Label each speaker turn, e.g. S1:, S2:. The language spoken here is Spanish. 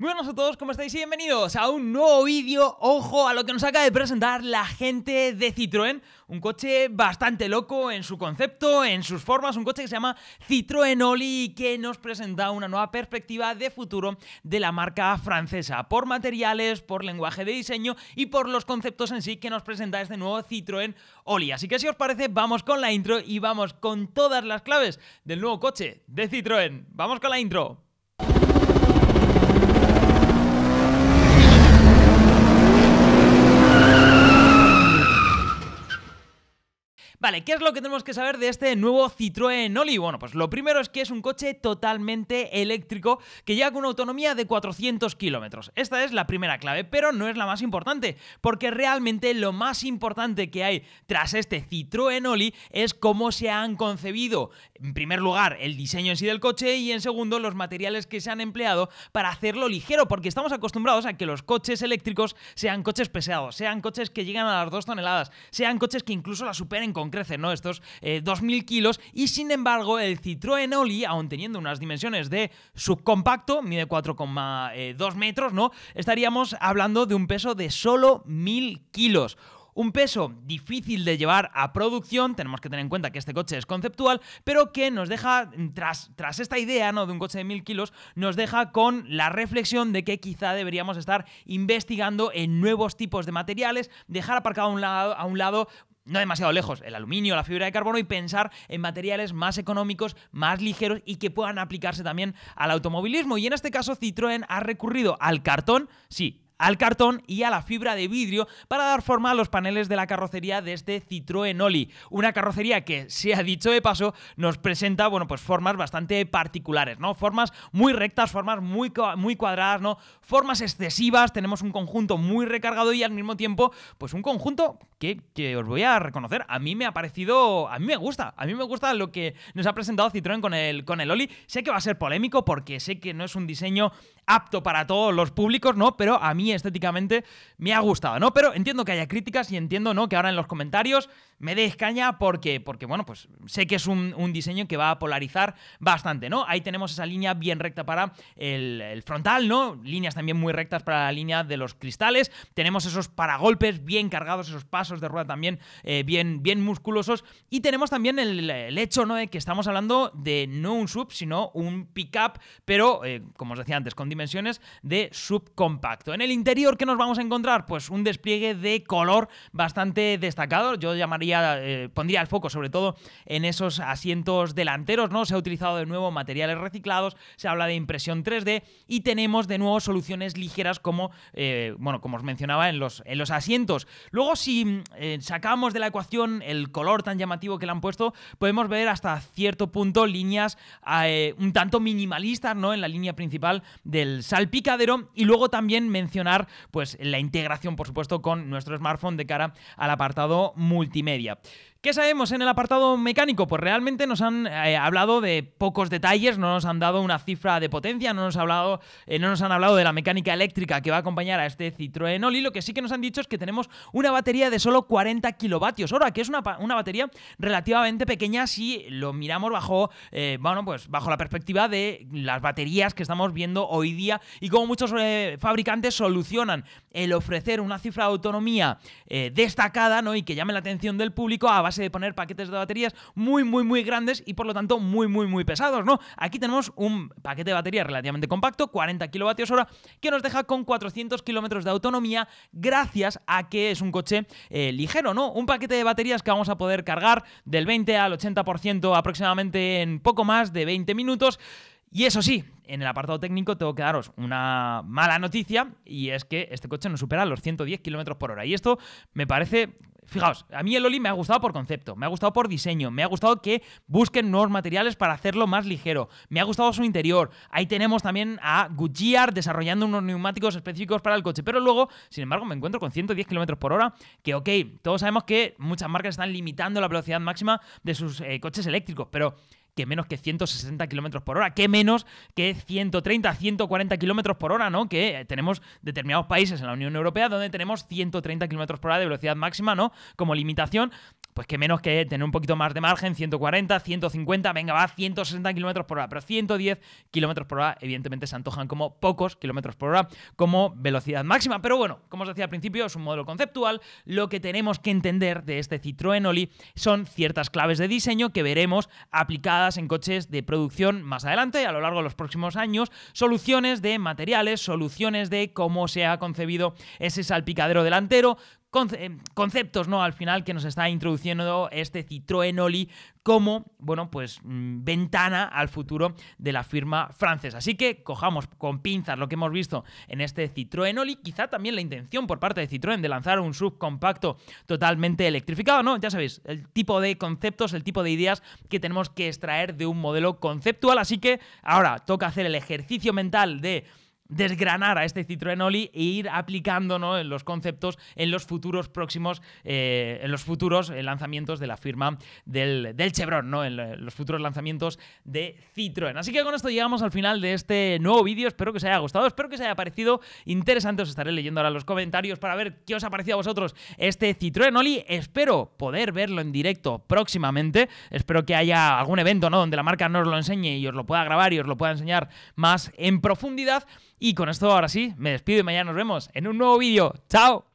S1: Muy a todos, ¿cómo estáis? bienvenidos a un nuevo vídeo. Ojo a lo que nos acaba de presentar la gente de Citroën. Un coche bastante loco en su concepto, en sus formas. Un coche que se llama Citroën Oli que nos presenta una nueva perspectiva de futuro de la marca francesa. Por materiales, por lenguaje de diseño y por los conceptos en sí que nos presenta este nuevo Citroën Oli. Así que si os parece, vamos con la intro y vamos con todas las claves del nuevo coche de Citroën. ¡Vamos con la intro! Vale, ¿qué es lo que tenemos que saber de este nuevo Citroën Oli? Bueno, pues lo primero es que es un coche totalmente eléctrico que llega con una autonomía de 400 kilómetros. Esta es la primera clave, pero no es la más importante, porque realmente lo más importante que hay tras este Citroën Oli es cómo se han concebido, en primer lugar, el diseño en sí del coche y en segundo, los materiales que se han empleado para hacerlo ligero, porque estamos acostumbrados a que los coches eléctricos sean coches pesados, sean coches que llegan a las 2 toneladas, sean coches que incluso la superen con crecen, ¿no? Estos 2.000 eh, kilos. Y sin embargo, el Citroën Oli, aún teniendo unas dimensiones de subcompacto, mide 4,2 eh, metros, ¿no? Estaríamos hablando de un peso de solo 1.000 kilos. Un peso difícil de llevar a producción, tenemos que tener en cuenta que este coche es conceptual, pero que nos deja, tras, tras esta idea ¿no? de un coche de 1000 kilos, nos deja con la reflexión de que quizá deberíamos estar investigando en nuevos tipos de materiales, dejar aparcado un lado, a un lado no demasiado lejos, el aluminio, la fibra de carbono y pensar en materiales más económicos, más ligeros y que puedan aplicarse también al automovilismo. Y en este caso Citroën ha recurrido al cartón, sí, al cartón y a la fibra de vidrio para dar forma a los paneles de la carrocería de este Citroën Oli. Una carrocería que, se ha dicho de paso, nos presenta bueno, pues formas bastante particulares, ¿no? Formas muy rectas, formas muy, muy cuadradas, ¿no? Formas excesivas, tenemos un conjunto muy recargado y al mismo tiempo, pues un conjunto que, os voy a reconocer, a mí me ha parecido, a mí me gusta, a mí me gusta lo que nos ha presentado Citroën con el, con el Oli. Sé que va a ser polémico porque sé que no es un diseño apto para todos los públicos, ¿no? Pero a mí estéticamente me ha gustado, ¿no? Pero entiendo que haya críticas y entiendo, ¿no? Que ahora en los comentarios me deis caña porque, porque bueno, pues sé que es un, diseño que va a polarizar bastante, ¿no? Ahí tenemos esa línea bien recta para el, frontal, ¿no? Líneas también muy rectas para la línea de los cristales. Tenemos esos paragolpes bien cargados, esos pasos de rueda también eh, bien, bien musculosos. Y tenemos también el, hecho, ¿no? De que estamos hablando de no un sub, sino un pickup, pero, eh, como os decía antes, con dimensiones de subcompacto. En el interior, ¿qué nos vamos a encontrar? Pues un despliegue de color bastante destacado. Yo llamaría, eh, pondría el foco sobre todo en esos asientos delanteros, ¿no? Se ha utilizado de nuevo materiales reciclados, se habla de impresión 3D y tenemos de nuevo soluciones ligeras como, eh, bueno, como os mencionaba, en los, en los asientos. Luego, si eh, sacamos de la ecuación el color tan llamativo que le han puesto, podemos ver hasta cierto punto líneas un tanto minimalistas, ¿no? En la línea principal del salpicadero y luego también mencionar pues, la integración, por supuesto, con nuestro smartphone de cara al apartado multimedia. ¿Qué sabemos en el apartado mecánico? Pues realmente nos han eh, hablado de pocos detalles, no nos han dado una cifra de potencia, no nos, ha hablado, eh, no nos han hablado de la mecánica eléctrica que va a acompañar a este Citroën Oli. Lo que sí que nos han dicho es que tenemos una batería de solo 40 kilovatios hora, que es una, una batería relativamente pequeña si lo miramos bajo, eh, bueno, pues bajo la perspectiva de las baterías que estamos viendo hoy día y como muchos fabricantes solucionan el ofrecer una cifra de autonomía destacada ¿no? y que llame la atención del público a de poner paquetes de baterías muy, muy, muy grandes y por lo tanto muy, muy, muy pesados, ¿no? Aquí tenemos un paquete de batería relativamente compacto, 40 kWh, que nos deja con 400 km de autonomía gracias a que es un coche eh, ligero, ¿no? Un paquete de baterías que vamos a poder cargar del 20 al 80% aproximadamente en poco más de 20 minutos. Y eso sí, en el apartado técnico tengo que daros una mala noticia y es que este coche no supera los 110 km por hora. Y esto me parece Fijaos, a mí el Oli me ha gustado por concepto, me ha gustado por diseño, me ha gustado que busquen nuevos materiales para hacerlo más ligero, me ha gustado su interior. Ahí tenemos también a Goodyear desarrollando unos neumáticos específicos para el coche, pero luego, sin embargo, me encuentro con 110 km por hora, que ok, todos sabemos que muchas marcas están limitando la velocidad máxima de sus eh, coches eléctricos, pero que menos que 160 kilómetros por hora, que menos que 130, 140 kilómetros por hora, ¿no? Que tenemos determinados países en la Unión Europea donde tenemos 130 kilómetros por hora de velocidad máxima, ¿no? Como limitación pues que menos que tener un poquito más de margen, 140, 150, venga, va, 160 kilómetros por hora, pero 110 kilómetros por hora, evidentemente se antojan como pocos kilómetros por hora como velocidad máxima. Pero bueno, como os decía al principio, es un modelo conceptual. Lo que tenemos que entender de este Citroën Oli son ciertas claves de diseño que veremos aplicadas en coches de producción más adelante, a lo largo de los próximos años, soluciones de materiales, soluciones de cómo se ha concebido ese salpicadero delantero, Em, conceptos, ¿no? Al final que nos está introduciendo este Citroën Oli como, bueno, pues mm, ventana al futuro de la firma francesa. Así que cojamos con pinzas lo que hemos visto en este Citroën Oli, quizá también la intención por parte de Citroën de lanzar un subcompacto totalmente electrificado, ¿no? Ya sabéis, el tipo de conceptos, el tipo de ideas que tenemos que extraer de un modelo conceptual, así que ahora toca hacer el ejercicio mental de desgranar a este Citroën Oli e ir aplicando en los conceptos en los futuros próximos, eh, en los futuros eh, lanzamientos de la firma del, Chevron, ¿no? en eh, los futuros lanzamientos de Citroën. Así que con esto llegamos al final de este nuevo vídeo, espero que os haya gustado, espero que os haya parecido interesante, os estaré leyendo ahora los comentarios para ver qué os ha parecido a vosotros este Citroën Oli, espero poder verlo en directo próximamente, espero que haya algún evento ¿no? donde la marca nos lo enseñe y os lo pueda grabar y os lo pueda enseñar más en profundidad. Y con esto ahora sí, me despido y mañana nos vemos en un nuevo vídeo. ¡Chao!